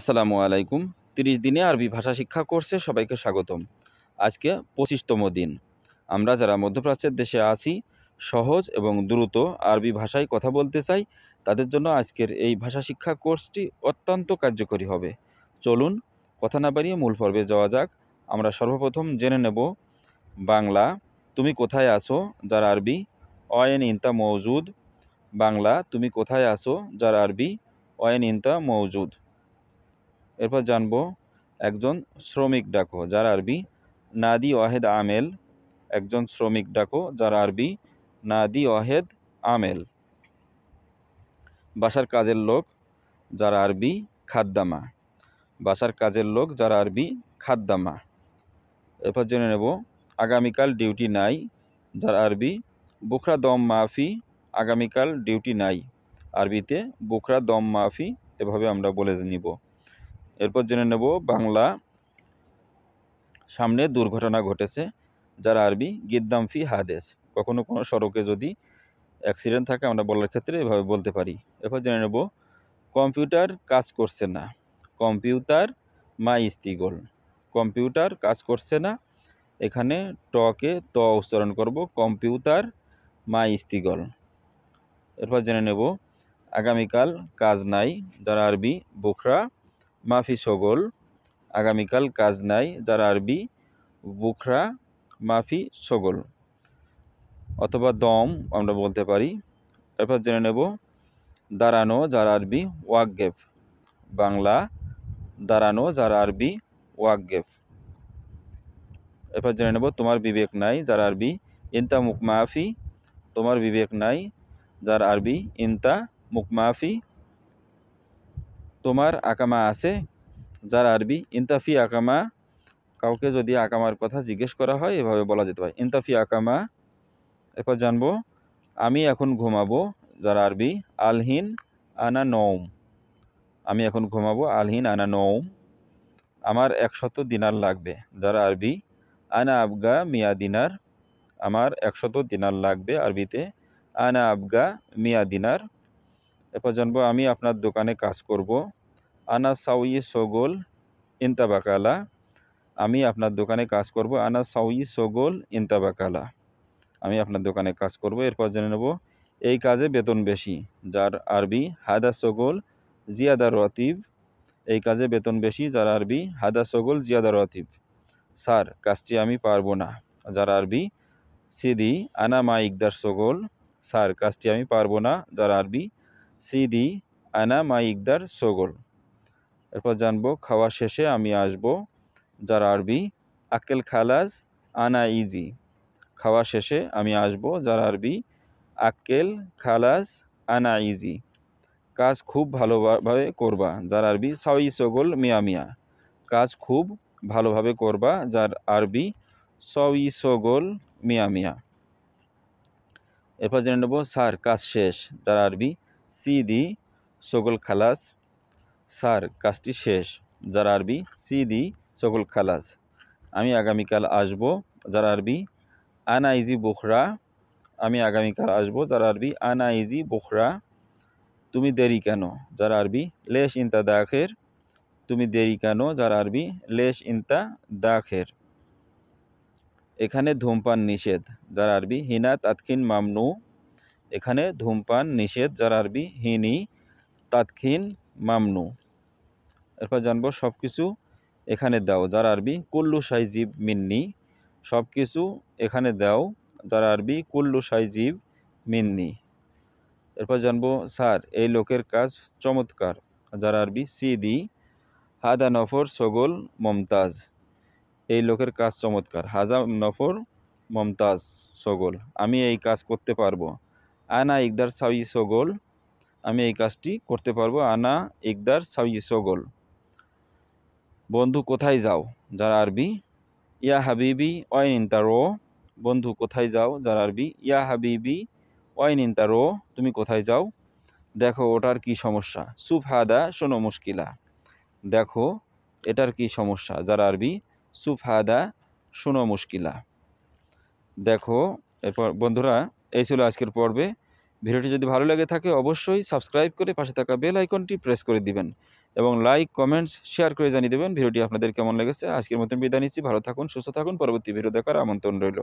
আসসালামু আলাইকুম তিরিশ দিনে আরবি ভাষা শিক্ষা কোর্সে সবাইকে স্বাগতম আজকে পঁচিশতম দিন আমরা যারা মধ্যপ্রাচ্যের দেশে আছি সহজ এবং দ্রুত আরবি ভাষায় কথা বলতে চাই তাদের জন্য আজকের এই ভাষা শিক্ষা কোর্সটি অত্যন্ত কার্যকরী হবে চলুন কথা না বাড়িয়ে মূল পর্বে যাওয়া যাক আমরা সর্বপ্রথম জেনে নেব বাংলা তুমি কোথায় আসো যার আরবি অয়েন ইন্তা মৌজুদ বাংলা তুমি কোথায় আসো যার আরবি অয়েন ইন্তা মৌজুদ এরপর জানব একজন শ্রমিক ডাকো যার আরবি নাদি ওয়াহেদ আমেল একজন শ্রমিক ডাকো যার আরবি নাদি ওয়াহেদ আমেল বাসার কাজের লোক যার আরবি খাদ্দামা বাসার কাজের লোক যার আরবি খাদ্দামা এরপর জেনে নেব আগামীকাল ডিউটি নাই যার আরবি বুখরা দম মাফি আগামীকাল ডিউটি নাই আরবিতে বুখরা দম মাফি এভাবে আমরা বলে নিব এরপর জেনে নেব বাংলা সামনে দুর্ঘটনা ঘটেছে যারা আরবি গিদ্দামফি হাদেস কখনো কোনো সড়কে যদি অ্যাক্সিডেন্ট থাকে আমরা বলার ক্ষেত্রে এভাবে বলতে পারি এরপর জেনে নেব কম্পিউটার কাজ করছে না কম্পিউটার মা ইস্তিগোল কম্পিউটার কাজ করছে না এখানে টকে ত উচ্চারণ করব কম্পিউটার মা ইস্তিগল এরপর জেনে নেব আগামীকাল কাজ নাই যারা আরবি বোখরা মাফি সগল আগামীকাল কাজ নাই যার আরবি বুখরা মাফি সগল অথবা দম আমরা বলতে পারি এরপর জেনে নেব দাঁড়ানো যার আরবি ওয়াক ওয়াকগেফ বাংলা দাঁড়ানো যার আরবি ওয়াক ওয়াকগেফ এরপর জেনে নেব তোমার বিবেক নাই যার আরবি ইনতা মাফি তোমার বিবেক নাই যার আরবি ইনতা মাফি তোমার আকামা আছে যার আরবি ইন্তাফি আকামা কাউকে যদি আকামার কথা জিজ্ঞেস করা হয় এভাবে বলা যেতে পারে ইন্তাফি আকামা এরপর জানবো আমি এখন ঘুমাবো যার আরবি আলহিন আনা নৌম আমি এখন ঘুমাবো আলহিন আনা নৌম আমার একশত দিনার লাগবে যারা আরবি আনা আবগা মিয়া দিনার আমার একশত দিনার লাগবে আরবিতে আনা আবগা মিয়া দিনার এরপর জানবো আমি আপনার দোকানে কাজ করব আনা সাউই সগোল ইন্তাবাকালা আমি আপনার দোকানে কাজ করব আনা সাউই সগোল ইন্তাবাকালা আমি আপনার দোকানে কাজ করব এরপর জেনে নেব এই কাজে বেতন বেশি যার আরবি হায়দা সগোল জিয়াদা রতিব এই কাজে বেতন বেশি যার আরবি হায়দা সগোল জিয়াদা রতিব স্যার কাজটি আমি পারবো না যার আরবি সিদি আনা মা ইকদার সগোল স্যার কাজটি আমি পারবো না যার আরবি সিদি আনা মা ইকদার সোগল এরপর জানবো খাওয়া শেষে আমি আসব যার আরবি আকেল খালাজ আনা ইজি খাওয়া শেষে আমি আসব যার আরবি আকেল খালাজ আনা ইজি কাজ খুব ভালোভাবে করবা যার আরবি সাউই সোগল মিয়া মিয়া কাজ খুব ভালোভাবে করবা যার আরবি সউই সোগল মিয়া মিয়া এরপর জেনে নেব স্যার কাজ শেষ যার আরবি সি দি সকল খালাস স্যার কাজটি শেষ যারা আরবি দি সকল খালাস আমি আগামীকাল আসব যারা আরবি আনা ইজি বুখরা আমি আগামীকাল আসব যারা আরবি আনা ইজি বুখরা তুমি দেরি কেন যারা আরবি লেশ ইন্তা দাখের তুমি দেরি কেন যারা আরবি লেশ ইন্তা দাখের এখানে ধূমপান নিষেধ যারা আরবি হিনা তাৎক্ষিন মামনু এখানে ধূমপান নিষেধ যার আরবি হিনি তাৎক্ষিন মামনু এরপর জানবো সব কিছু এখানে দাও যার আরবি কুল্লু সাইজিব মিন্নি সব কিছু এখানে দাও যার আরবি কুল্লু সাইজিব মিন্নি এরপর জানবো স্যার এই লোকের কাজ চমৎকার যার আরবি সি দি হাদা নফর সগোল মমতাজ এই লোকের কাজ চমৎকার হাজা নফর মমতাজ সগোল আমি এই কাজ করতে পারবো আনা ইকদার সাউই সগোল আমি এই কাজটি করতে পারবো আনা ইকদার সাউই সগোল বন্ধু কোথায় যাও যারা আরবি ইয়া হাবিবি অয়নিন্তা রো বন্ধু কোথায় যাও যারা আরবি ইয়া হাবিবি নিন্তা রো তুমি কোথায় যাও দেখো ওটার কি সমস্যা সুফ হাদা শোনো মুশকিলা দেখো এটার কি সমস্যা যারা আরবি সুফ হাদা শোনো মুশকিলা দেখো এরপর বন্ধুরা এই ছিল আজকের পর্বে ভিডিওটি যদি ভালো লাগে থাকে অবশ্যই সাবস্ক্রাইব করে পাশে থাকা বেল আইকনটি প্রেস করে দিবেন এবং লাইক কমেন্টস শেয়ার করে জানিয়ে দেবেন ভিডিওটি আপনাদের কেমন লেগেছে আজকের মতন বিদায় নিচ্ছি ভালো থাকুন সুস্থ থাকুন পরবর্তী ভিডিও দেখার আমন্ত্রণ রইল